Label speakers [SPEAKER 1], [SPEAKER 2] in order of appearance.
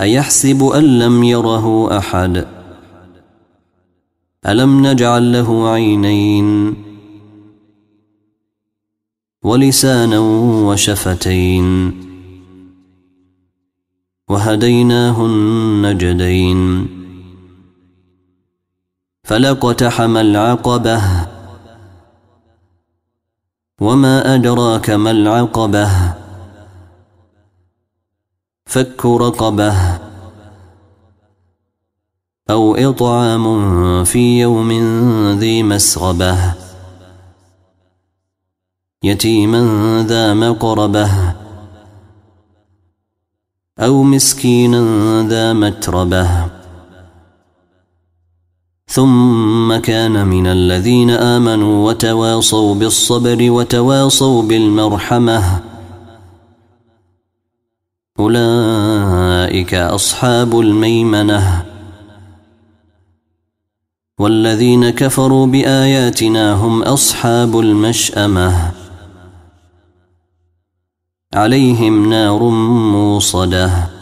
[SPEAKER 1] أيحسب أن لم يره أحد ألم نجعل له عينين ولسانا وشفتين وهديناه النجدين فلقتحم العقبة وما أدراك ما العقبة فك رقبه أو إطعام في يوم ذي مسغبه يتيما ذا مقربه أو مسكينا ذا متربه ثم كان من الذين آمنوا وتواصوا بالصبر وتواصوا بالمرحمه أولئك أصحاب الميمنة والذين كفروا بآياتنا هم أصحاب المشأمة عليهم نار موصده